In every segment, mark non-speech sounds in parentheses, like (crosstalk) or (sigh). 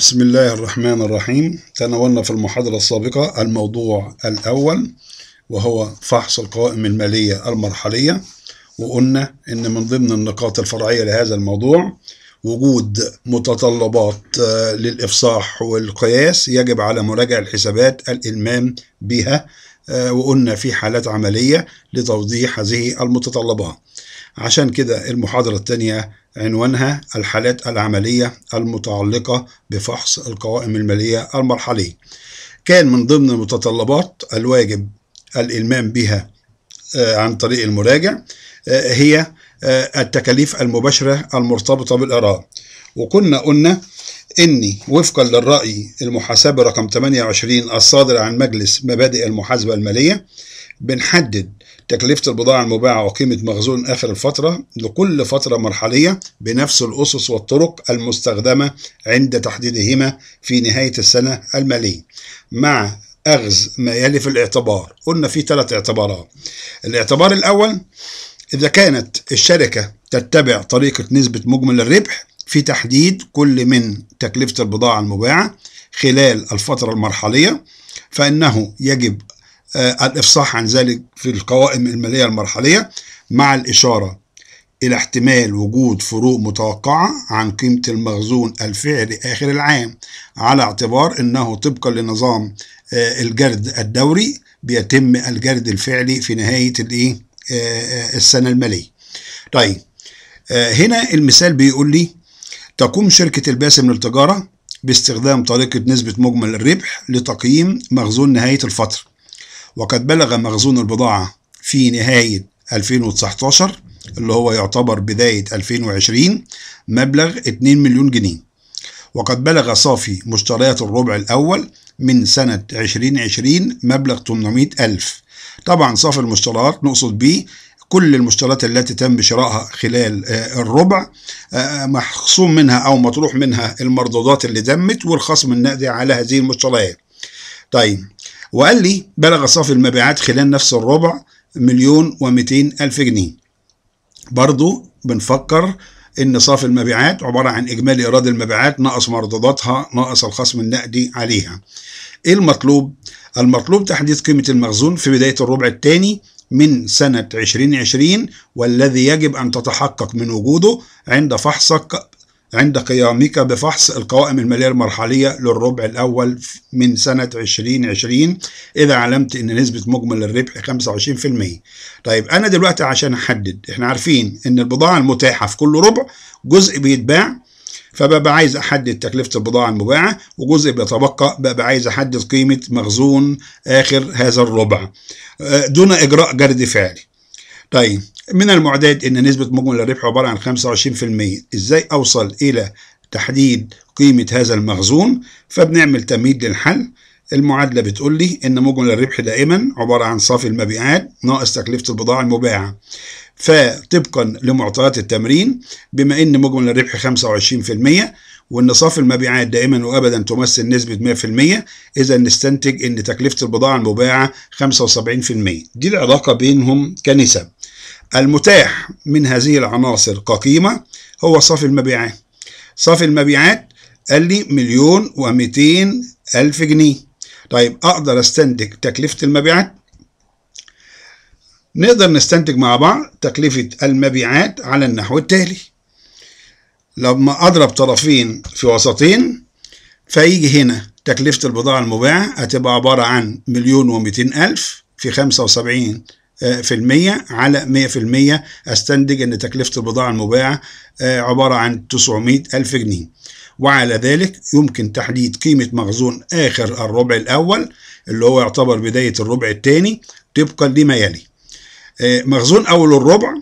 بسم الله الرحمن الرحيم تناولنا في المحاضرة السابقة الموضوع الأول وهو فحص القوائم المالية المرحلية وقلنا إن من ضمن النقاط الفرعية لهذا الموضوع وجود متطلبات آه، للإفصاح والقياس يجب على مراجع الحسابات الإلمام بها آه، وقلنا في حالات عملية لتوضيح هذه المتطلبات عشان كده المحاضرة الثانية عنوانها الحالات العملية المتعلقة بفحص القوائم المالية المرحلية كان من ضمن المتطلبات الواجب الإلمام بها آه، عن طريق المراجع آه، هي آه، التكاليف المباشرة المرتبطة بالأراء وكنا قلنا إني وفقا للرأي المحاسبة رقم 28 الصادر عن مجلس مبادئ المحاسبة المالية بنحدد تكلفة البضاعة المباعة وقيمة مخزون آخر الفترة لكل فترة مرحلية بنفس الأسس والطرق المستخدمة عند تحديدهما في نهاية السنة المالية مع أخذ ما يلي في الاعتبار قلنا في ثلاث اعتبارات الاعتبار الأول إذا كانت الشركة تتبع طريقة نسبة مجمل الربح في تحديد كل من تكلفة البضاعة المباعة خلال الفترة المرحلية فإنه يجب آه، الإفصاح عن ذلك في القوائم المالية المرحلية مع الإشارة إلى احتمال وجود فروق متوقعة عن قيمة المخزون الفعلي آخر العام على اعتبار أنه طبقا لنظام آه، الجرد الدوري بيتم الجرد الفعلي في نهاية الإيه آه، السنة المالية طيب هنا المثال بيقول لي تقوم شركة الباسم للتجارة باستخدام طريقة نسبة مجمل الربح لتقييم مخزون نهاية الفترة وقد بلغ مخزون البضاعة في نهاية 2019 اللي هو يعتبر بداية 2020 مبلغ 2 مليون جنيه وقد بلغ صافي مشتريات الربع الأول من سنة 2020 مبلغ 800 ألف طبعا صافي المشتريات نقصد بيه كل المشتريات التي تم شرائها خلال آه، الربع آه، محصوم منها أو مطروح منها المردودات اللي تمت والخصم النقدي على هذه المشتريات طيب وقال لي بلغ صافي المبيعات خلال نفس الربع مليون و ألف جنيه برضو بنفكر ان صافي المبيعات عبارة عن اجمالي ايراد المبيعات ناقص مردوداتها ناقص الخصم النقدي عليها ايه المطلوب المطلوب تحديث قيمة المخزون في بداية الربع الثاني من سنة 2020 والذي يجب أن تتحقق من وجوده عند فحصك عند قيامك بفحص القوائم المالية المرحلية للربع الأول من سنة 2020 إذا علمت أن نسبة مجمل الربح 25% طيب أنا دلوقتي عشان أحدد إحنا عارفين أن البضاعة المتاحة في كل ربع جزء بيتباع فببقى عايز احدد تكلفه البضاعه المباعه وجزء بيتبقى ببقى عايز احدد قيمه مخزون اخر هذا الربع آه، دون اجراء جرد فعلي طيب من المعداد ان نسبة مجمل الربح عبارة عن 25% ازاي اوصل الى تحديد قيمة هذا المخزون فبنعمل تمهيد للحل المعادلة بتقول لي إن مجمل الربح دائما عبارة عن صافي المبيعات ناقص تكلفة البضاعة المباعة فطبقا لمعطيات التمرين بما إن مجمل الربح 25% وان صافي المبيعات دائما وابدا تمثل نسبه 100% اذا نستنتج ان تكلفه البضاعه المباعه 75% دي العلاقه بينهم كنسب المتاح من هذه العناصر كقيمه هو صافي المبيعات صافي المبيعات قال لي مليون و الف جنيه طيب اقدر استنتج تكلفه المبيعات نقدر نستنتج مع بعض تكلفه المبيعات على النحو التالي لما أضرب طرفين في وسطين فيجي هنا تكلفة البضاعة المباعة هتبقى عبارة عن مليون ومئتين ألف في خمسة وسبعين آه، في المية على مية في المية أستنتج أن تكلفة البضاعة المباعة آه، عبارة عن تسعمائة ألف جنيه وعلى ذلك يمكن تحديد قيمة مخزون آخر الربع الأول اللي هو يعتبر بداية الربع الثاني طبقا لما يلي آه، مخزون أول الربع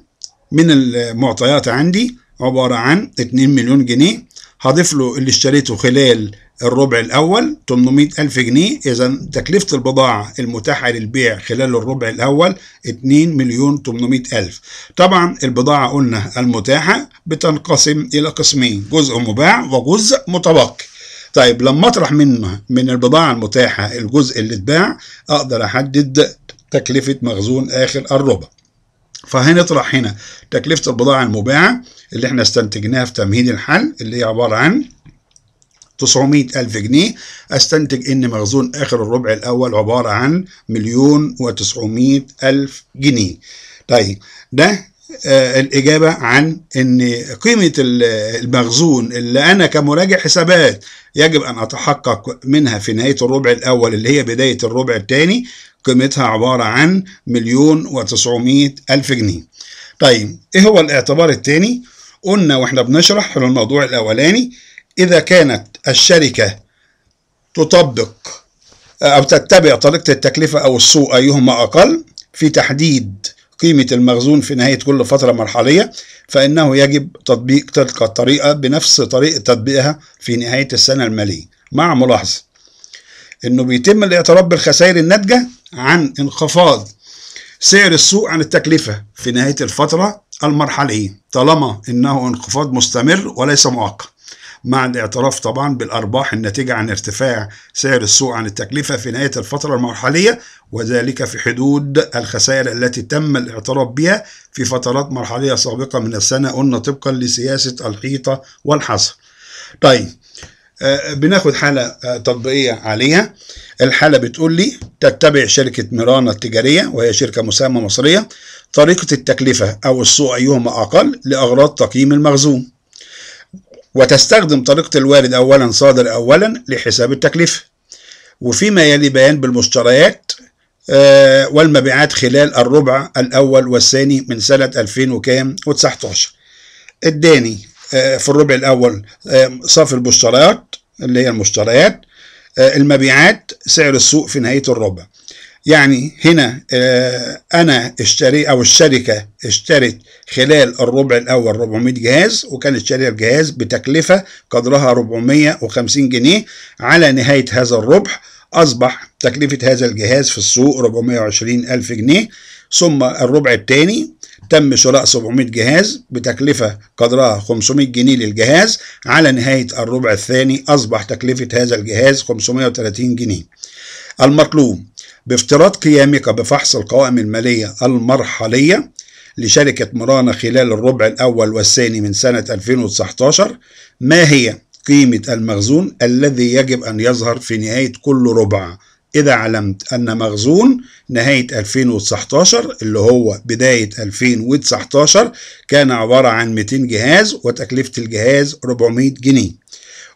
من المعطيات عندي عبارة عن 2 مليون جنيه هضيف له اللي اشتريته خلال الربع الأول 800 ألف جنيه إذا تكلفة البضاعة المتاحة للبيع خلال الربع الأول 2 مليون 800 ألف طبعا البضاعة قلنا المتاحة بتنقسم إلى قسمين جزء مباع وجزء متبقي طيب لما أطرح منها من البضاعة المتاحة الجزء اللي اتباع أقدر أحدد تكلفة مخزون آخر الربع فهنطرح هنا تكلفة البضاعة المباعة اللي احنا استنتجناها في تمهيد الحل اللي هي عبارة عن 900 ألف جنيه أستنتج إن مخزون آخر الربع الأول عبارة عن مليون وتسعمائة ألف جنيه طيب ده آه، الإجابة عن أن قيمة المخزون اللي أنا كمراجع حسابات يجب أن أتحقق منها في نهاية الربع الأول اللي هي بداية الربع الثاني قيمتها عبارة عن مليون وتسعمائة ألف جنيه طيب إيه هو الاعتبار الثاني؟ قلنا وإحنا بنشرح في الموضوع الأولاني إذا كانت الشركة تطبق أو تتبع طريقة التكلفة أو السوق أيهما أقل في تحديد قيمة المخزون في نهاية كل فترة مرحلية فإنه يجب تطبيق تلك الطريقة بنفس طريقة تطبيقها في نهاية السنة المالية مع ملاحظة إنه بيتم الاعتراف بالخسائر الناتجة عن انخفاض سعر السوق عن التكلفة في نهاية الفترة المرحلية طالما إنه انخفاض مستمر وليس مؤقت مع الاعتراف طبعا بالأرباح الناتجة عن ارتفاع سعر السوق عن التكلفة في نهاية الفترة المرحلية وذلك في حدود الخسائر التي تم الاعتراف بها في فترات مرحلية سابقة من السنة قلنا طبقا لسياسة الحيطة والحصر طيب آه، بناخد حالة آه، تطبيقية عليها الحالة بتقول لي تتبع شركة ميرانا التجارية وهي شركة مساهمة مصرية طريقة التكلفة أو السوق أيهما أقل لأغراض تقييم المخزون وتستخدم طريقة الوارد أولا صادر أولا لحساب التكلفة وفيما يلي بيان بالمشتريات آه، والمبيعات خلال الربع الأول والثاني من سنة 2019 وكام و19 الداني آه، في الربع الأول آه، صافي المشتريات اللي هي المشتريات المبيعات سعر السوق في نهاية الربع يعني هنا آه، انا اشتري او الشركه اشترت خلال الربع الاول 400 جهاز وكانت شاريه الجهاز بتكلفه قدرها 450 جنيه على نهايه هذا الربع اصبح تكلفه هذا الجهاز في السوق 420 الف جنيه ثم الربع الثاني تم شراء 700 جهاز بتكلفة قدرها 500 جنيه للجهاز على نهاية الربع الثاني أصبح تكلفة هذا الجهاز 530 جنيه المطلوب بافتراض قيامك بفحص القوائم المالية المرحلية لشركة مرانا خلال الربع الأول والثاني من سنة 2019 ما هي قيمة المخزون الذي يجب أن يظهر في نهاية كل ربع إذا علمت أن مخزون نهاية 2019 اللي هو بداية 2019 كان عبارة عن 200 جهاز وتكلفة الجهاز 400 جنيه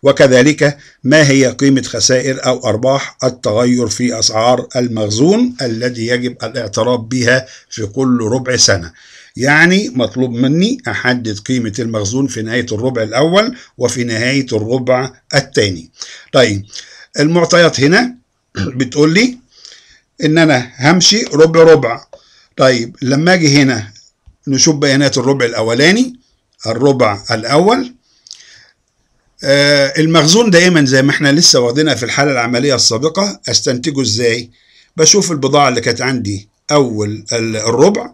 وكذلك ما هي قيمة خسائر أو أرباح التغير في أسعار المخزون الذي يجب الاعتراف بها في كل ربع سنة يعني مطلوب مني أحدد قيمة المخزون في نهاية الربع الأول وفي نهاية الربع الثاني طيب المعطيات هنا (clears throat) بتقول لي إن أنا همشي ربع ربع طيب لما أجي هنا نشوف بيانات الربع الأولاني الربع الأول آه، المخزون دايما زي ما احنا لسه واخدينها في الحالة العملية السابقة استنتجه ازاي بشوف البضاعة اللي كانت عندي اول الربع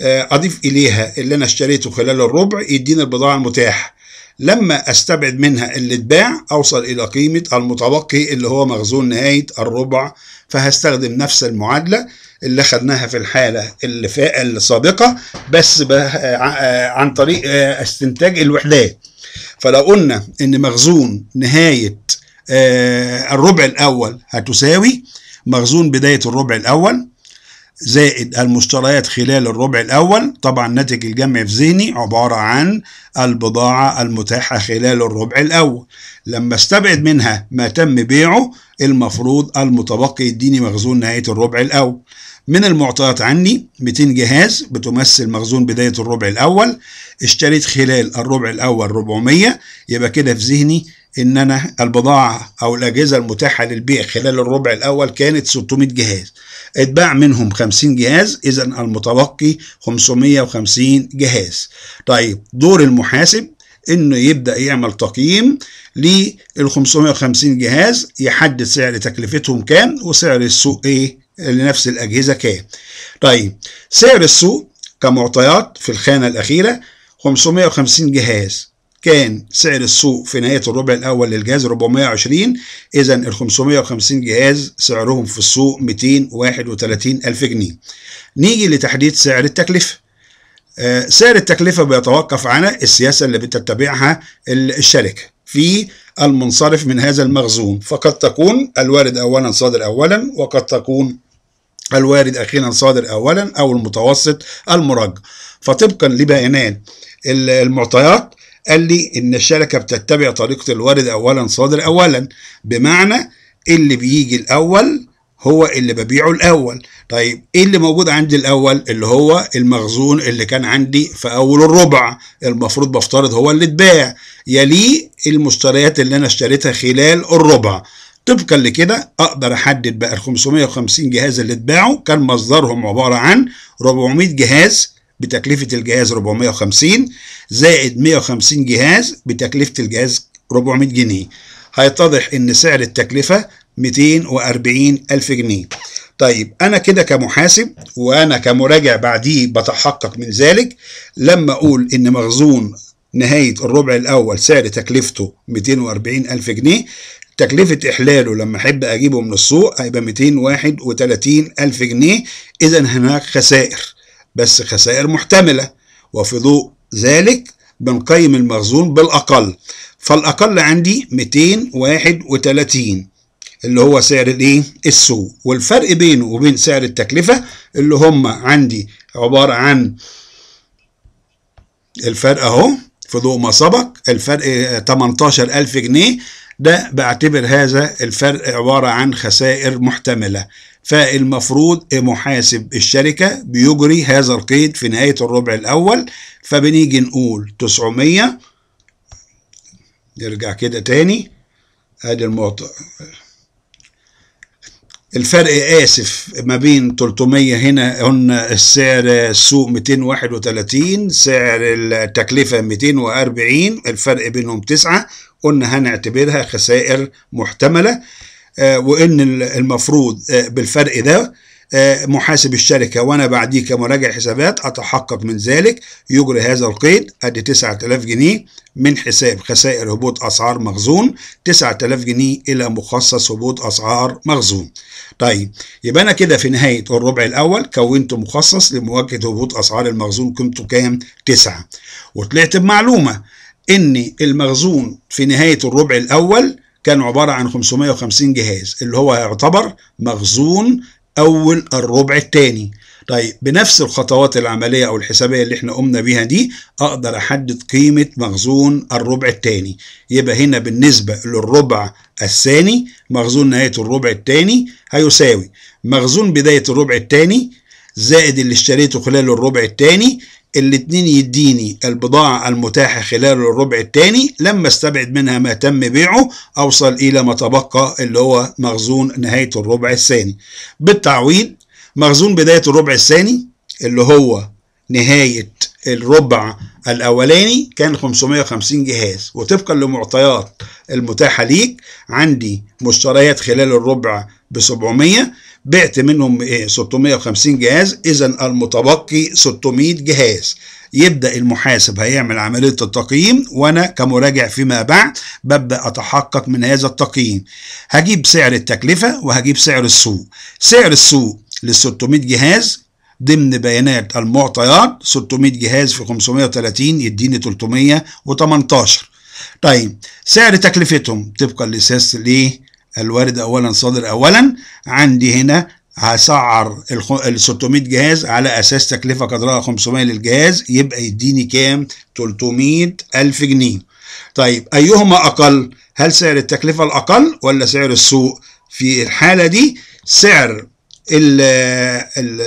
آه، اضيف اليها اللي انا اشتريته خلال الربع يديني البضاعة المتاحة لما استبعد منها اللي اتباع اوصل الى قيمة المتبقي اللي هو مخزون نهاية الربع فهستخدم نفس المعادلة اللي خدناها في الحالة اللي السابقة بس عن طريق آه، استنتاج الوحدات فلو قلنا ان مخزون نهاية آه، الربع الاول هتساوي مخزون بداية الربع الاول زائد المشتريات خلال الربع الأول طبعا ناتج الجمع في ذهني عبارة عن البضاعة المتاحة خلال الربع الأول لما استبعد منها ما تم بيعه المفروض المتبقي يديني مخزون نهاية الربع الأول من المعطيات عني 200 جهاز بتمثل مخزون بداية الربع الأول اشتريت خلال الربع الأول 400 يبقى كده في ذهني ان انا البضاعه او الاجهزه المتاحه للبيع خلال الربع الاول كانت 600 جهاز اتباع منهم 50 جهاز اذا المتبقي 550 جهاز طيب دور المحاسب انه يبدا يعمل تقييم لل 550 جهاز يحدد سعر تكلفتهم كام وسعر السوق ايه لنفس الاجهزه كام طيب سعر السوق كمعطيات في الخانه الاخيره 550 جهاز كان سعر السوق في نهاية الربع الأول للجهاز 420 إذا ال 550 جهاز سعرهم في السوق 231 ألف جنيه نيجي لتحديد سعر التكلفة آه، سعر التكلفة بيتوقف على السياسة اللي بتتبعها الشركة في المنصرف من هذا المخزون فقد تكون الوارد أولا صادر أولا وقد تكون الوارد أخيرا صادر أولا أو المتوسط المرج فطبقا لبيانات المعطيات قال لي إن الشركه بتتبع طريقة الوارد أولا صادر أولا بمعنى اللي بيجي الأول هو اللي ببيعه الأول طيب إيه اللي موجود عندي الأول اللي هو المخزون اللي كان عندي في أول الربع المفروض بفترض هو اللي اتباع يليه المشتريات اللي أنا اشتريتها خلال الربع طبقا لكده اقدر احدد بقى ال 550 جهاز اللي اتباعوا كان مصدرهم عباره عن 400 جهاز بتكلفة الجهاز 450 زائد 150 جهاز بتكلفة الجهاز 400 جنيه هيتضح إن سعر التكلفة 240 ألف جنيه طيب أنا كده كمحاسب وأنا كمراجع بعديه بتحقق من ذلك لما أقول إن مخزون نهاية الربع الأول سعر تكلفته 240 ألف جنيه تكلفة إحلاله لما أحب أجيبه من السوق هيبقى 231 ألف جنيه إذا هناك خسائر بس خسائر محتملة وفي ضوء ذلك بنقيم المخزون بالأقل فالأقل عندي 231 اللي هو سعر الايه السوق والفرق بينه وبين سعر التكلفة اللي هم عندي عبارة عن الفرق اهو في ضوء ما سبق الفرق 18000 جنيه ده بعتبر هذا الفرق عبارة عن خسائر محتملة فالمفروض محاسب الشركة بيجري هذا القيد في نهاية الربع الأول فبنيجي نقول 900 نرجع كده تاني ادي المعطى الفرق اسف ما بين 300 هنا هن السعر السوق 231 سعر التكلفه 240 الفرق بينهم 9 قلنا هنعتبرها خسائر محتمله آه، وان المفروض آه، بالفرق ده آه، محاسب الشركة وأنا بعديه كمراجع حسابات أتحقق من ذلك يجري هذا القيد أدي 9000 جنيه من حساب خسائر هبوط أسعار مخزون 9000 جنيه إلى مخصص هبوط أسعار مخزون طيب يبقى أنا كده في نهاية الربع الأول كونت مخصص لمواجهة هبوط أسعار المخزون قيمته كام؟ 9 وطلعت بمعلومة إن المخزون في نهاية الربع الأول كان عبارة عن 550 جهاز اللي هو يعتبر مخزون أول الربع الثاني طيب بنفس الخطوات العملية أو الحسابية اللي احنا قمنا بيها دي أقدر أحدد قيمة مخزون الربع الثاني يبقى هنا بالنسبة للربع الثاني مخزون نهاية الربع الثاني هيساوي مخزون بداية الربع الثاني زائد اللي اشتريته خلال الربع الثاني الاتنين يديني البضاعة المتاحة خلال الربع الثاني لما استبعد منها ما تم بيعه أوصل إلى ما تبقى اللي هو مخزون نهاية الربع الثاني بالتعويض مخزون بداية الربع الثاني اللي هو نهاية الربع الأولاني كان 550 جهاز وطبقا لمعطيات المتاحة ليك عندي مشتريات خلال الربع ب 700 بعت منهم إيه 650 جهاز إذا المتبقي 600 جهاز يبدأ المحاسب هيعمل عملية التقييم وأنا كمراجع فيما بعد ببدأ أتحقق من هذا التقييم هجيب سعر التكلفة وهجيب سعر السوق سعر السوق لل 600 جهاز ضمن بيانات المعطيات 600 جهاز في 530 يديني 318 طيب سعر تكلفتهم طبقا لسياسة الايه الوارد اولا صادر اولا عندي هنا هسعر ال 600 جهاز على اساس تكلفه قدرها 500 للجهاز يبقى يديني كام 300 الف جنيه طيب ايهما اقل هل سعر التكلفه الاقل ولا سعر السوق في الحاله دي سعر ال ال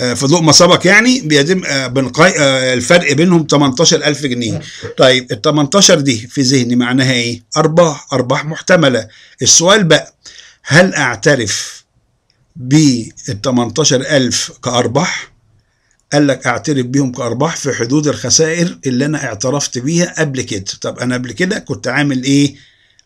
آه، في ضوء ما سبق يعني بيتم آه، آه، الفرق بينهم 18000 جنيه طيب ال 18 دي في ذهني معناها ايه ارباح ارباح محتمله السؤال بقى هل اعترف بال 18000 كارباح قال لك اعترف بيهم كارباح في حدود الخسائر اللي انا اعترفت بيها قبل كده طب انا قبل كده كنت عامل ايه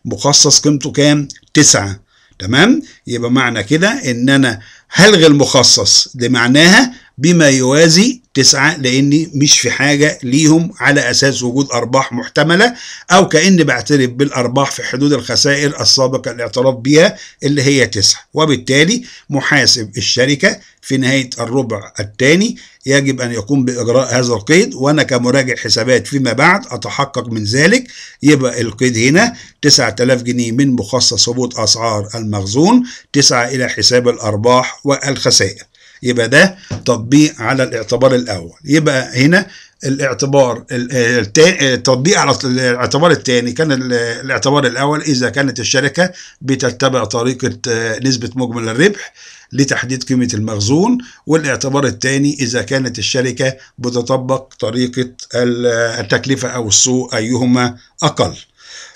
مخصص قيمته كام تسعة تمام يبقى معنى كده ان انا هلغي المخصص دي معناها بما يوازي تسعة لأني مش في حاجة ليهم على أساس وجود أرباح محتملة أو كأن بعترف بالأرباح في حدود الخسائر السابقة الاعتراف بها اللي هي تسعة وبالتالي محاسب الشركة في نهاية الربع الثاني يجب أن يقوم بإجراء هذا القيد وأنا كمراجع حسابات فيما بعد أتحقق من ذلك يبقى القيد هنا 9000 جنيه من مخصص هبوط أسعار المخزون 9 إلى حساب الأرباح والخسائر يبقى ده تطبيق على الاعتبار الأول يبقى هنا الاعتبار التطبيق على الاعتبار الثاني كان الاعتبار الاول اذا كانت الشركه بتتبع طريقه نسبه مجمل الربح لتحديد قيمه المخزون والاعتبار الثاني اذا كانت الشركه بتطبق طريقه التكلفه او السوق ايهما اقل.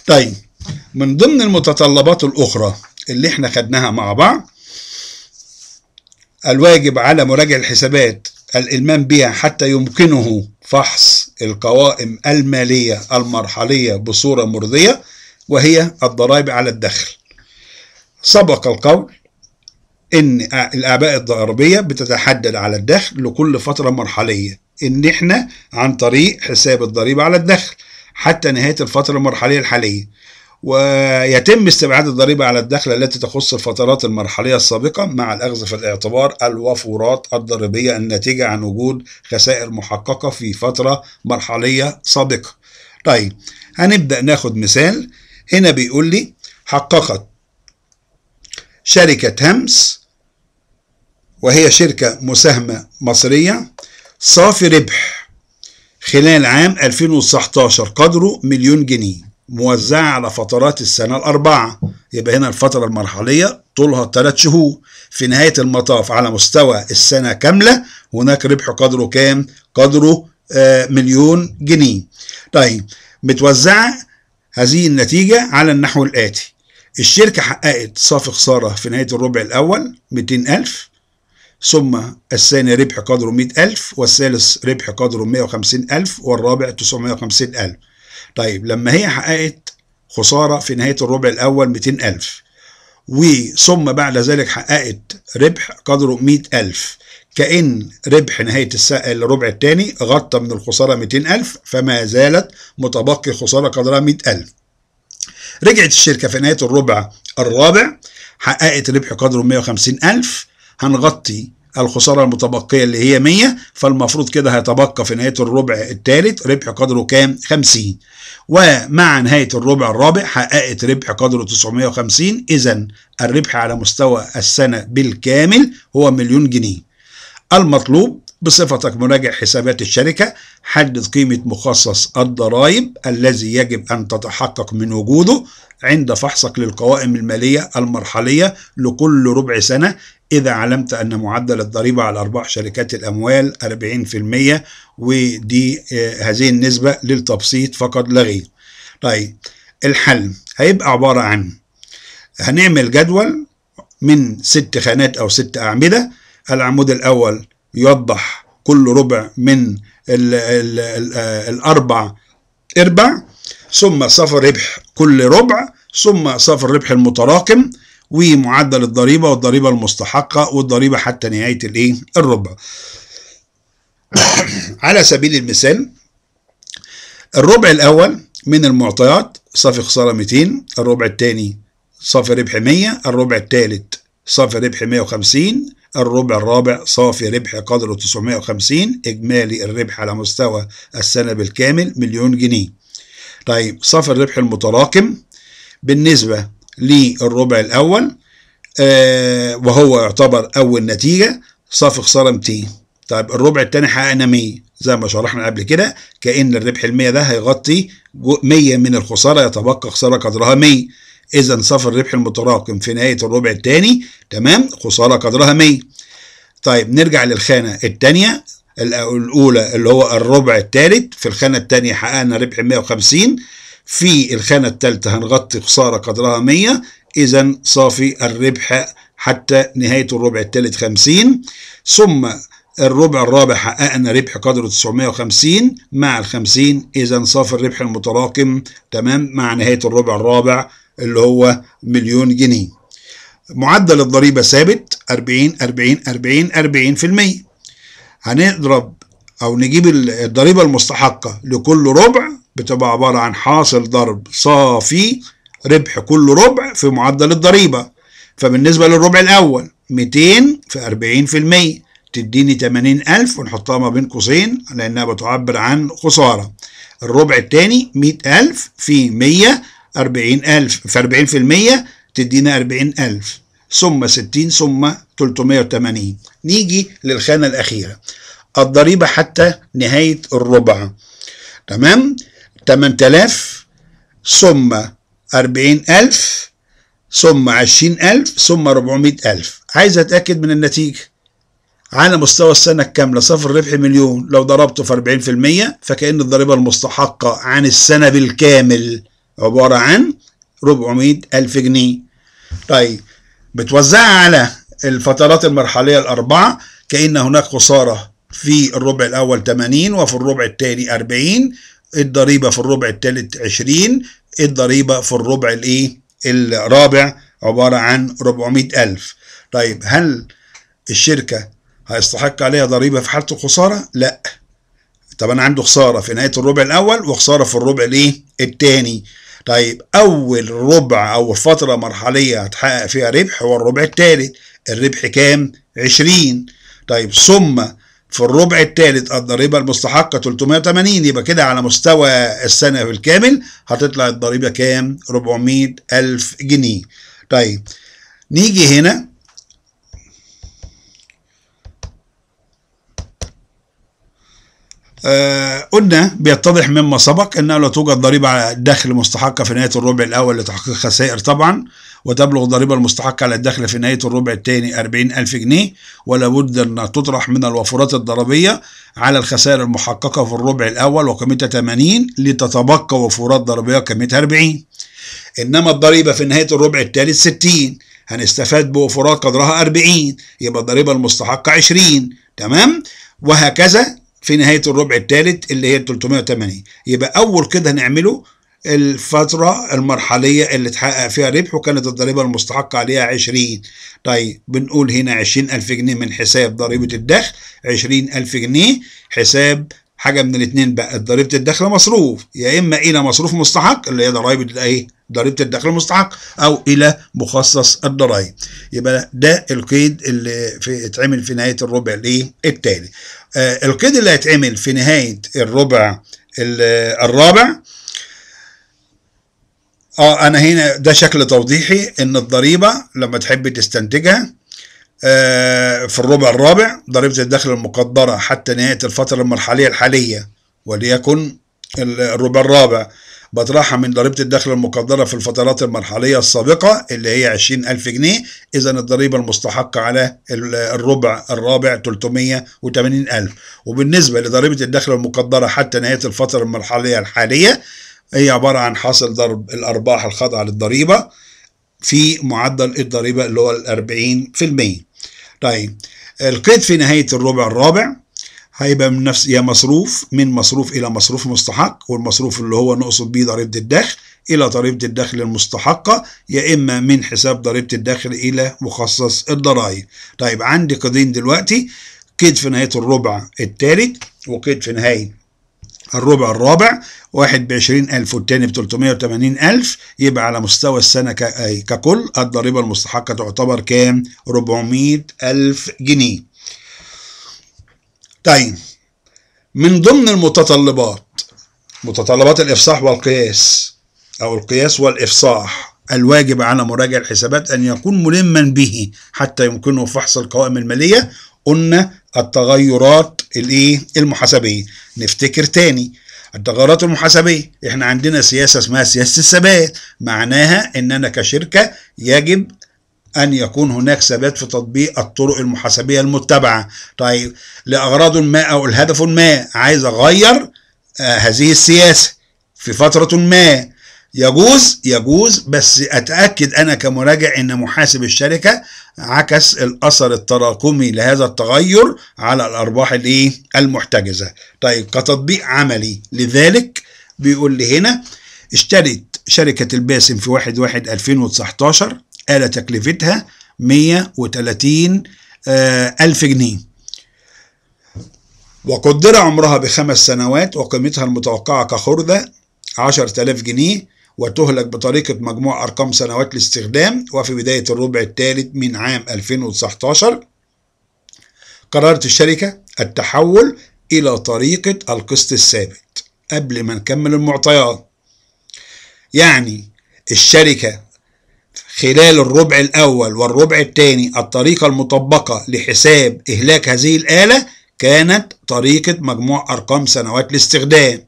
طيب من ضمن المتطلبات الاخرى اللي احنا خدناها مع بعض الواجب على مراجع الحسابات الإلمام بها حتى يمكنه فحص القوائم المالية المرحلية بصورة مرضية وهي الضرائب على الدخل سبق القول ان الاعباء الضريبيه بتتحدد على الدخل لكل فتره مرحليه ان احنا عن طريق حساب الضريبه على الدخل حتى نهايه الفتره المرحليه الحاليه ويتم استبعاد الضريبة على الدخل التي تخص الفترات المرحلية السابقة مع الأخذ في الاعتبار الوفورات الضريبية الناتجة عن وجود خسائر محققة في فترة مرحلية سابقة طيب هنبدأ ناخد مثال هنا بيقول لي حققت شركة همس وهي شركة مساهمة مصرية صافي ربح خلال عام 2019 قدره مليون جنيه موزعة على فترات السنة الأربعة يبقى هنا الفترة المرحلية طولها ثلاث شهور في نهاية المطاف على مستوى السنة كاملة هناك ربح قدره كام؟ قدره آه مليون جنيه طيب متوزعة هذه النتيجة على النحو الآتي الشركة حققت صافي خسارة في نهاية الربع الأول 200000 ثم الثاني ربح قدره 100000 والثالث ربح قدره 150000 والرابع 950000 طيب لما هي حققت خسارة في نهاية الربع الأول 200000 وثم بعد ذلك حققت ربح قدره 100000 كأن ربح نهاية الربع الثاني غطى من الخسارة 200000 فما زالت متبقي خسارة قدرها 100000 رجعت الشركة في نهاية الربع الرابع حققت ربح قدره 150000 هنغطي الخساره المتبقيه اللي هي 100 فالمفروض كده هيتبقى في نهايه الربع الثالث ربح قدره كام 50 ومع نهايه الربع الرابع حققت ربح قدره 950 اذا الربح على مستوى السنه بالكامل هو مليون جنيه المطلوب بصفتك مراجع حسابات الشركة حدد قيمة مخصص الضرائب الذي يجب أن تتحقق من وجوده عند فحصك للقوائم المالية المرحلية لكل ربع سنة إذا علمت أن معدل الضريبة على أرباح شركات الأموال 40% ودي آه، هذه النسبة للتبسيط فقط لا غير. طيب الحل هيبقى عبارة عن هنعمل جدول من ست خانات أو ست أعمدة العمود الأول يوضح كل ربع من ال ال ال آه، الأربع أرباع ثم صفر ربح كل ربع ثم صفر ربح المتراكم ومعدل الضريبة والضريبة المستحقة والضريبة حتى نهاية الايه الربع (coughs) على سبيل المثال الربع الأول من المعطيات صافي خسارة 200 الربع الثاني صافي ربح 100 الربع الثالث صافي ربح 150 الربع الرابع صافي ربح قدره 950 إجمالي الربح على مستوى السنة بالكامل مليون جنيه طيب صافي الربح المتراكم بالنسبة للربع الأول آه، وهو يعتبر أول نتيجة صافي خسارة 200 طيب الربع الثاني حققنا 100 زي ما شرحنا قبل كده كأن الربح ال 100 ده هيغطي 100 من الخسارة يتبقى خسارة قدرها 100 إذا صافي الربح المتراكم في نهاية الربع الثاني تمام خسارة قدرها 100 طيب نرجع للخانة الثانية الأولى اللي هو الربع الثالث في الخانة الثانية حققنا ربح 150 في الخانة الثالثة هنغطي خسارة قدرها 100 إذا صافي الربح حتى نهاية الربع الثالث 50 ثم الربع الرابع حققنا ربح قدره 950 مع ال 50 اذا صافي الربح المتراكم تمام مع نهايه الربع الرابع اللي هو مليون جنيه. معدل الضريبه ثابت 40 40 40 40% هنضرب او نجيب الضريبه المستحقه لكل ربع بتبقى عبارة عن حاصل ضرب صافي ربح كل ربع في معدل الضريبة فبالنسبة للربع الأول 200 في 40% تديني 80000 ونحطها ما بين قوسين لأنها بتعبر عن خسارة الربع الثاني 100000 في 100 40000 في 40% تدينا 40000 ثم 60 ثم 380 نيجي للخانة الأخيرة الضريبة حتى نهاية الربع تمام 8000 ثم 40000 ثم 20000 ثم 400000 عايز أتأكد من النتيجة على مستوى السنة الكاملة صفر ربح مليون لو ضربته في 40% فكأن الضريبة المستحقة عن السنة بالكامل عبارة عن 400000 جنيه طيب بتوزعها على الفترات المرحلية الأربعة كأن هناك خسارة في الربع الأول 80 وفي الربع الثاني 40 إيه الضريبة في الربع الثالث 20 إيه الضريبة في الربع الايه الرابع عبارة عن 400 ألف طيب هل الشركة هيستحق عليها ضريبة في حالة الخسارة؟ لا طب أنا عنده خسارة في نهاية الربع الأول وخسارة في الربع الإيه؟ التاني طيب أول ربع أو فترة مرحلية هتحقق فيها ربح هو الربع التالت الربح كام؟ 20 طيب ثم في الربع الثالث الضريبة المستحقة 380 يبقى كده على مستوى السنة بالكامل هتطلع الضريبة كام 400 ألف جنيه طيب نيجي هنا آه قلنا بيتضح مما سبق انه لا توجد ضريبه على الدخل مستحقه في نهايه الربع الاول لتحقيق خسائر طبعا وتبلغ الضريبة المستحقة على الدخل في نهاية الربع الثاني 40 ألف جنيه ولا بد أن تطرح من الوفرات الضريبية على الخسائر المحققة في الربع الأول وقيمتها 80 لتتبقى وفرات ضريبية قيمتها 40 إنما الضريبة في نهاية الربع الثالث 60 هنستفاد بوفرات قدرها 40 يبقى الضريبة المستحقة 20 تمام وهكذا في نهاية الربع الثالث اللي هي 380 يبقى أول كده هنعمله الفترة المرحلية اللي اتحقق فيها ربح وكانت الضريبة المستحقة عليها 20 طيب بنقول هنا 20000 جنيه من حساب ضريبة الدخل 20000 جنيه حساب حاجة من الاتنين بقى ضريبة الدخل مصروف يا إما إلى مصروف مستحق اللي هي ضريبة الإيه؟ ضريبة الدخل المستحق أو إلى مخصص الضرائب يبقى ده القيد اللي في اتعمل في نهاية الربع الإيه؟ التالي آه القيد اللي هيتعمل في نهاية الربع الرابع اه انا هنا ده شكل توضيحي ان الضريبه لما تحب تستنتجها آه في الربع الرابع ضريبه الدخل المقدره حتى نهايه الفتره المرحليه الحاليه وليكن الربع الرابع بطرحها من ضريبة الدخل المقدرة في الفترات المرحلية السابقة اللي هي 20000 جنيه إذا الضريبة المستحقة على الربع الرابع 380000 وبالنسبة لضريبة الدخل المقدرة حتى نهاية الفترة المرحلية الحالية هي عبارة عن حاصل ضرب الأرباح الخاضعة للضريبة في معدل الضريبة اللي هو الأربعين في المية طيب القيد في نهاية الربع الرابع هيبقى من نفس يا مصروف من مصروف إلى مصروف مستحق والمصروف اللي هو نقصد بيه ضريبة الدخل إلى ضريبة الدخل المستحقة يا إما من حساب ضريبة الدخل إلى مخصص الضرائب طيب عندي قيدين دلوقتي قيد في نهاية الربع الثالث وقيد في نهاية الربع الرابع واحد بعشرين ألف والتاني ب 380000 ألف يبقى على مستوى السنة ككل الضريبة المستحقة تعتبر كام؟ 400000 ألف جنيه طيب من ضمن المتطلبات متطلبات الإفصاح والقياس أو القياس والإفصاح الواجب على مراجع الحسابات أن يكون ملما به حتى يمكنه فحص القوائم المالية قلنا التغيرات الايه المحاسبيه نفتكر تاني التغيرات المحاسبيه احنا عندنا سياسه اسمها سياسه الثبات معناها ان انا كشركه يجب أن يكون هناك ثبات في تطبيق الطرق المحاسبية المتبعة طيب لأغراض ما أو لهدف ما عايز أغير آه هذه السياسة في فترة ما يجوز يجوز بس اتاكد انا كمراجع ان محاسب الشركه عكس الاثر التراكمي لهذا التغير على الارباح الايه المحتجزه طيب كتطبيق عملي لذلك بيقول لي هنا اشترت شركه الباسم في 1 1 2019 آلة تكلفتها 130 آه، ألف جنيه وقدر عمرها بخمس سنوات وقيمتها المتوقعة كخردة 10000 جنيه وتهلك بطريقة مجموع أرقام سنوات الاستخدام وفي بداية الربع الثالث من عام 2019 قررت الشركة التحول إلى طريقة القسط الثابت قبل ما نكمل المعطيات يعني الشركة خلال الربع الأول والربع الثاني الطريقة المطبقة لحساب إهلاك هذه الآلة كانت طريقة مجموع أرقام سنوات الاستخدام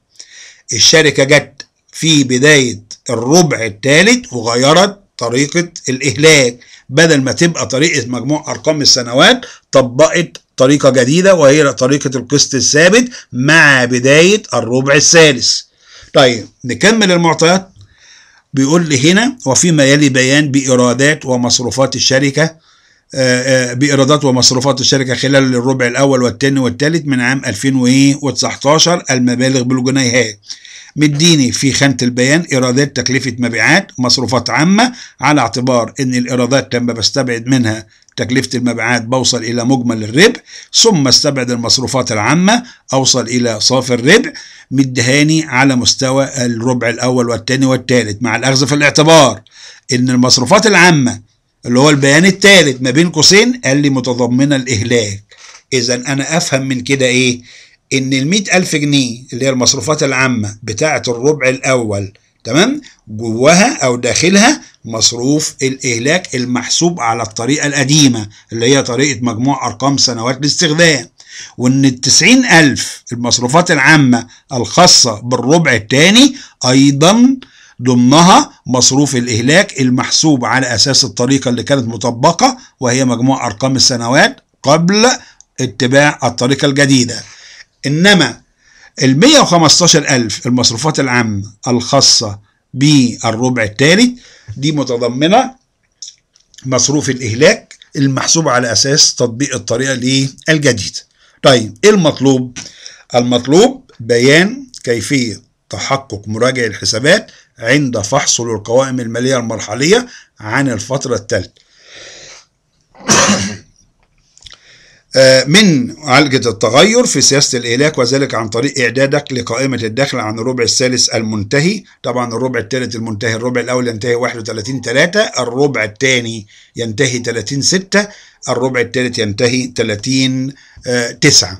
الشركة جت في بداية الربع الثالث وغيرت طريقة الإهلاك بدل ما تبقى طريقة مجموع أرقام السنوات طبقت طريقة جديدة وهي طريقة القسط الثابت مع بداية الربع الثالث طيب نكمل المعطيات بيقول لي هنا وفيما يلي بيان بإيرادات ومصروفات الشركة آه، آه، بإيرادات ومصروفات الشركة خلال الربع الأول والثاني والثالث من عام 2019 المبالغ بالجنيهات مديني في خانة البيان إيرادات تكلفة مبيعات ومصروفات عامة على اعتبار أن الإيرادات لما بستبعد منها تكلفة المبيعات بوصل إلى مجمل الربح ثم استبعد المصروفات العامة أوصل إلى صافي الربح مدهاني على مستوى الربع الأول والثاني والثالث مع الأخذ في الاعتبار أن المصروفات العامة اللي هو البيان الثالث ما بين قوسين قال لي متضمنة الإهلاك إذا أنا أفهم من كده إيه ان ال ألف جنيه اللي هي المصروفات العامة بتاعة الربع الأول تمام جواها أو داخلها مصروف الإهلاك المحسوب على الطريقة القديمة اللي هي طريقة مجموع أرقام سنوات الاستخدام وإن ال ألف المصروفات العامة الخاصة بالربع الثاني أيضا ضمنها مصروف الإهلاك المحسوب على أساس الطريقة اللي كانت مطبقة وهي مجموع أرقام السنوات قبل اتباع الطريقة الجديدة إنما ال 115000 المصروفات العامة الخاصة بالربع الثالث دي متضمنة مصروف الإهلاك المحسوب على أساس تطبيق الطريقة الجديدة طيب إيه المطلوب؟ المطلوب بيان كيفية تحقق مراجع الحسابات عند فحص القوائم المالية المرحلية عن الفترة الثالثة آه، من معالجة التغير في سياسة الإهلاك وذلك عن طريق إعدادك لقائمة الدخل عن الربع الثالث المنتهي طبعا الربع الثالث المنتهي الربع الأول ينتهي 31 3 الربع الثاني ينتهي 30 6 الربع الثالث ينتهي 30 9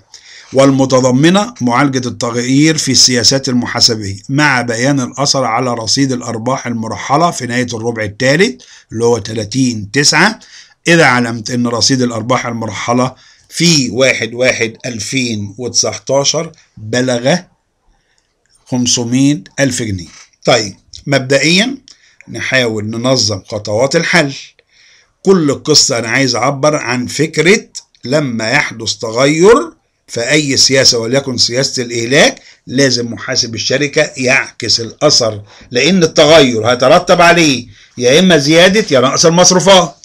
والمتضمنة معالجة التغيير في السياسات المحاسبية مع بيان الأثر على رصيد الأرباح المرحلة في نهاية الربع الثالث اللي هو 30 9 إذا علمت أن رصيد الأرباح المرحلة في 1 1 2019 بلغ 500,000 جنيه طيب مبدئيا نحاول ننظم خطوات الحل كل القصة أنا عايز أعبر عن فكرة لما يحدث تغير في أي سياسة وليكن سياسة الإهلاك لازم محاسب الشركة يعكس الأثر لأن التغير هيترتب عليه يا إما زيادة يا نقص المصروفات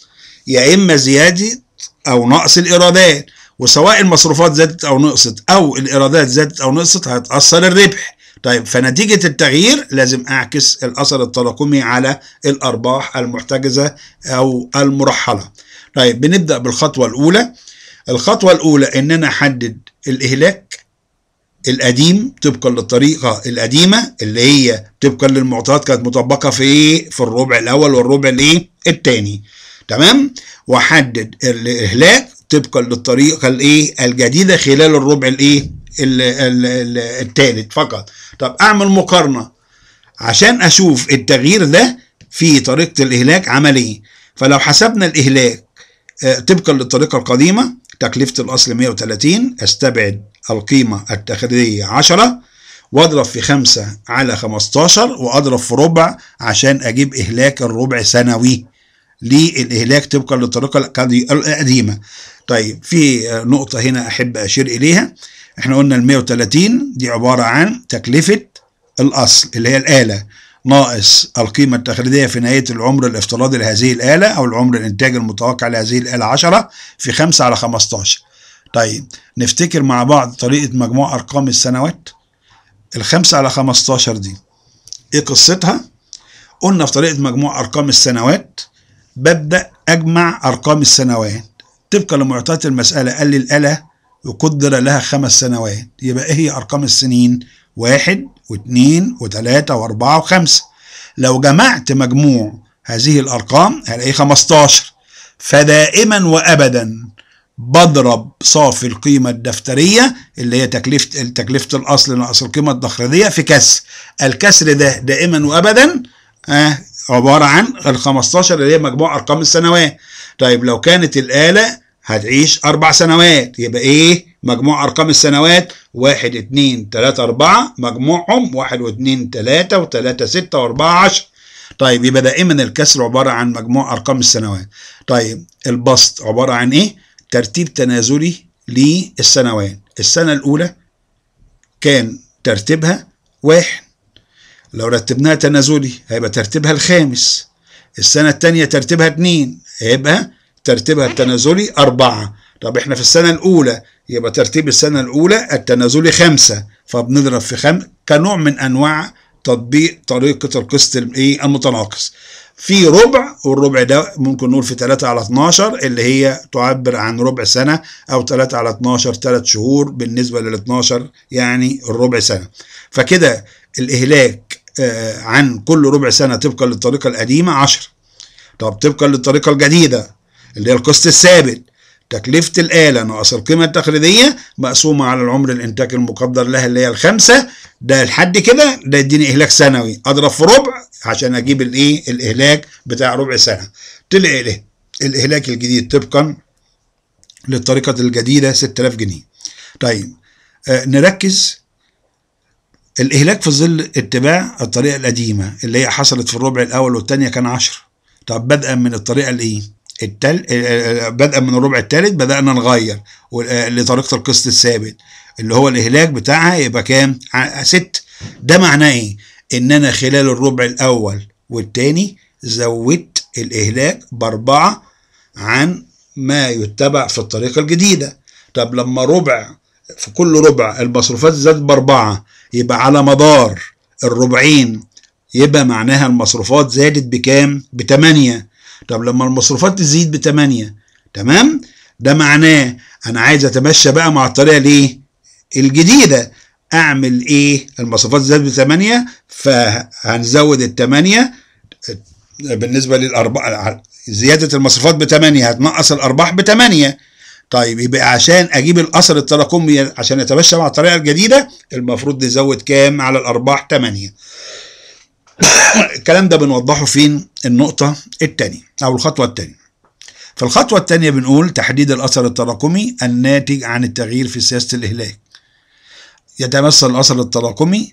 يا إما زيادة أو نقص الإيرادات وسواء المصروفات زادت أو نقصت أو الإيرادات زادت أو نقصت هتأثر الربح طيب فنتيجة التغيير لازم أعكس الأثر التراكمي على الأرباح المحتجزة أو المرحلة طيب بنبدأ بالخطوة الأولى الخطوة الأولى إن أنا أحدد الإهلاك القديم طبقا للطريقه القديمه اللي هي طبقا للمعطيات كانت مطبقه في ايه في الربع الاول والربع الايه الثاني تمام واحدد الاهلاك طبقا للطريقه الايه الجديده خلال الربع الايه الثالث فقط طب اعمل مقارنه عشان اشوف التغيير ده في طريقه الاهلاك عمل ايه فلو حسبنا الاهلاك آه، طبقا للطريقه القديمه تكلفه الاصل 130 استبعد القيمه التخريجيه 10 واضرب في 5 على 15 واضرب في ربع عشان اجيب اهلاك الربع سنوي للإهلاك طبقا للطريقة القديمة طيب في نقطة هنا أحب أشير إليها احنا قلنا ال 130 دي عبارة عن تكلفة الأصل اللي هي الآلة ناقص القيمة التخريديه في نهاية العمر الافتراضي لهذه الآلة أو العمر الإنتاج المتوقع لهذه الآلة 10 في 5 على 15 طيب نفتكر مع بعض طريقة مجموع أرقام السنوات الخمسة على 15 دي إيه قصتها؟ قلنا في طريقة مجموع أرقام السنوات ببدأ أجمع أرقام السنوات طبقا لمعطيات المسألة قال لي الآلة يقدر لها خمس سنوات يبقى إيه هي أرقام السنين؟ واحد واثنين وثلاثة وأربعة وخمسة لو جمعت مجموع هذه الأرقام هلاقيه 15 فدائما وأبدا بضرب صافي القيمة الدفترية اللي هي تكلفة تكلفة الأصل ناقص القيمة التقريرية في كسر الكسر ده دائما وأبدا آه، عبارة عن ال 15 اللي هي مجموع أرقام السنوات طيب لو كانت الآلة هتعيش أربع سنوات يبقى إيه مجموع أرقام السنوات واحد اتنين تلاتة أربعة مجموعهم واحد واتنين تلاتة وتلاتة ستة وأربعة عشر طيب يبقى دائما إيه الكسر عبارة عن مجموع أرقام السنوات طيب البسط عبارة عن إيه ترتيب تنازلي للسنوات السنة الأولى كان ترتيبها واحد لو رتبناها تنازلي هيبقى ترتيبها الخامس السنة التانية ترتيبها اتنين هيبقى ترتيبها التنازلي أربعة طب احنا في السنة الأولى يبقى ترتيب السنة الأولى التنازلي خمسة فبنضرب في خم كنوع من أنواع تطبيق طريقة القسط الايه المتناقص في ربع والربع ده ممكن نقول في 3 على 12 اللي هي تعبر عن ربع سنة أو 3 على 12 3 شهور بالنسبة لل 12 يعني الربع سنة فكده الإهلاك آه، عن كل ربع سنة طبقا للطريقة القديمة 10 طب طبقا للطريقة الجديدة اللي هي القسط الثابت تكلفة الآلة ناقص القيمة التقليدية مقسومة على العمر الإنتاج المقدر لها اللي هي الخمسة ده لحد كده ده يديني إهلاك سنوي أضرب في ربع عشان أجيب الإيه الإهلاك بتاع ربع سنة طلع إيه الإهلاك الجديد طبقا للطريقة الجديدة 6000 جنيه طيب آه نركز الإهلاك في ظل اتباع الطريقة القديمة اللي هي حصلت في الربع الأول والثانية كان 10 طب بدءا من الطريقة الإيه؟ التل... آه، آه، بدءا من الربع الثالث بدأنا نغير آه، لطريقة القسط الثابت اللي هو الإهلاك بتاعها يبقى كام؟ 6 ده معناه إيه؟ إن أنا خلال الربع الأول والثاني زودت الإهلاك بأربعة عن ما يتبع في الطريقة الجديدة طب لما ربع في كل ربع المصروفات زادت بأربعة يبقى على مدار الربعين يبقى معناها المصروفات زادت بكام؟ بتمانية طب لما المصروفات تزيد بتمانية تمام؟ ده معناه أنا عايز أتمشى بقى مع الطريقة الإيه؟ الجديدة أعمل إيه؟ المصروفات زادت بتمانية فهنزود التمانية بالنسبة للأرباح زيادة المصروفات بتمانية هتنقص الأرباح بتمانية طيب يبقى عشان اجيب الاثر التراكمي عشان يتمشى مع الطريقه الجديده المفروض نزود كام على الارباح 8 الكلام ده بنوضحه فين النقطه الثانيه او الخطوه الثانيه في الخطوه الثانيه بنقول تحديد الاثر التراكمي الناتج عن التغيير في سياسه الاهلاك يتمثل الاثر التراكمي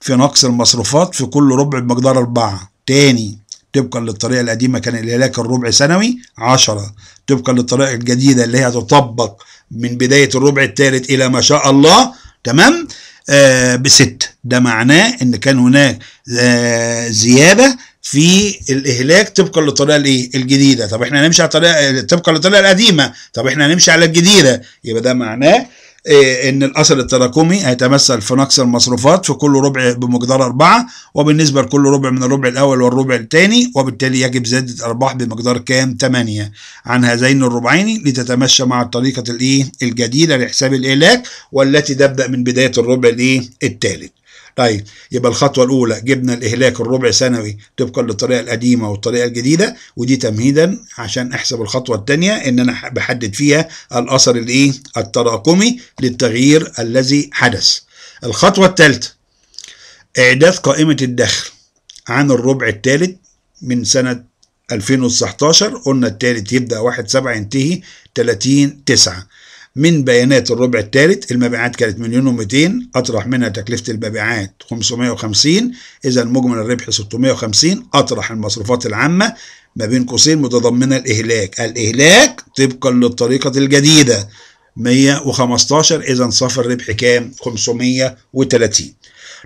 في نقص المصروفات في كل ربع بمقدار أربعة تاني طبقا للطريقه القديمه كان الهلاك الربع سنوي 10 طبقا للطريقه الجديده اللي هي هتطبق من بدايه الربع الثالث الى ما شاء الله تمام آه بست ده معناه ان كان هناك آه زياده في الاهلاك طبقا للطريقه الايه الجديده طب احنا هنمشي على الطريقه طبقا للطريقه القديمه طب احنا هنمشي على الجديده يبقى ده معناه إيه، ان الاثر التراكمي هيتمثل في نقص المصروفات في كل ربع بمقدار 4 وبالنسبه لكل ربع من الربع الاول والربع الثاني وبالتالي يجب زياده ارباح بمقدار كام 8 عن هذين الربعين لتتمشى مع الطريقه الايه الجديده لحساب الاهلاك والتي تبدا من بدايه الربع الايه الثالث طيب يبقى الخطوة الأولى جبنا الإهلاك الربع سنوي طبقا للطريقة القديمة والطريقة الجديدة ودي تمهيدا عشان أحسب الخطوة الثانية إن أنا بحدد فيها الأثر الإيه التراكمي للتغيير الذي حدث. الخطوة الثالثة إعداد قائمة الدخل عن الربع الثالث من سنة 2019 قلنا الثالث يبدأ 1 7 ينتهي 30 9 من بيانات الربع الثالث المبيعات كانت مليون و200 اطرح منها تكلفه المبيعات 550 اذا مجمل الربح 650 اطرح المصروفات العامه ما بين قوسين متضمنه الاهلاك الاهلاك طبقا للطريقه الجديده 115 اذا صافي الربح كام 530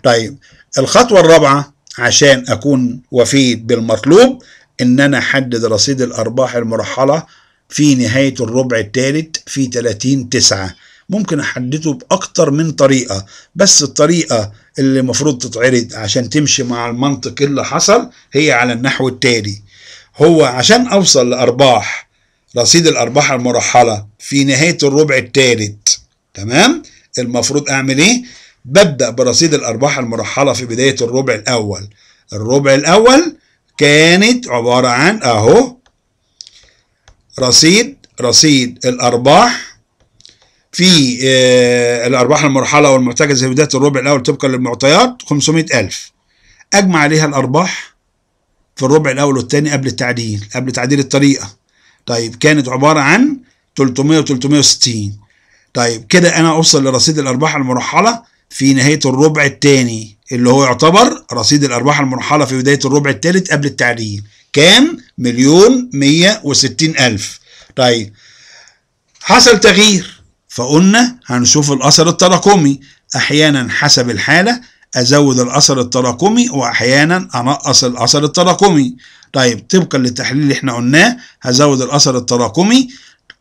طيب الخطوه الرابعه عشان اكون وفيد بالمطلوب ان انا احدد رصيد الارباح المرحله في نهاية الربع الثالث في 30 9 ممكن أحدده بأكتر من طريقة بس الطريقة اللي المفروض تتعرض عشان تمشي مع المنطق اللي حصل هي على النحو التالي هو عشان أوصل لأرباح رصيد الأرباح المرحلة في نهاية الربع الثالث تمام المفروض أعمل إيه؟ ببدأ برصيد الأرباح المرحلة في بداية الربع الأول الربع الأول كانت عبارة عن أهو رصيد رصيد الأرباح في آه، الأرباح المرحلة والمحتجزة في بداية الربع الأول طبقا للمعطيات 500000 أجمع عليها الأرباح في الربع الأول والثاني قبل التعديل قبل تعديل الطريقة طيب كانت عبارة عن 300 و 360 طيب كده أنا أوصل لرصيد الأرباح المرحلة في نهاية الربع الثاني اللي هو يعتبر رصيد الأرباح المرحلة في بداية الربع الثالث قبل التعديل كام مليون مية وستين ألف طيب حصل تغيير فقلنا هنشوف الأثر التراكمي أحيانا حسب الحالة أزود الأثر التراكمي وأحيانا أنقص الأثر التراكمي طيب طبقا للتحليل اللي احنا قلناه هزود الأثر التراكمي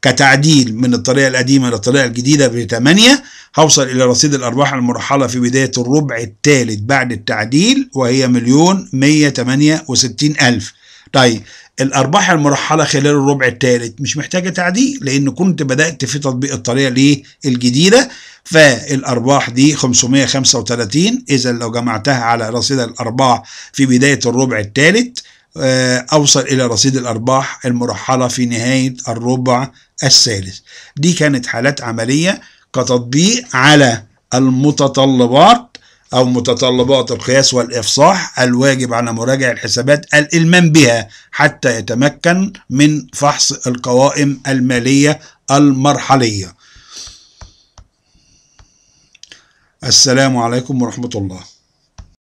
كتعديل من الطريقة القديمة للطريقة الجديدة ب 8 هوصل إلى رصيد الأرباح المرحلة في بداية الربع الثالث بعد التعديل وهي مليون 168 ألف طيب الارباح المرحله خلال الربع الثالث مش محتاجه تعديل لان كنت بدات في تطبيق الطريقه ليه الجديده فالارباح دي 535 اذا لو جمعتها على رصيد الارباح في بدايه الربع الثالث آه، اوصل الى رصيد الارباح المرحله في نهايه الربع الثالث دي كانت حالات عمليه كتطبيق على المتطلبات أو متطلبات القياس والإفصاح الواجب على مراجع الحسابات الإلمام بها حتى يتمكن من فحص القوائم المالية المرحلية السلام عليكم ورحمة الله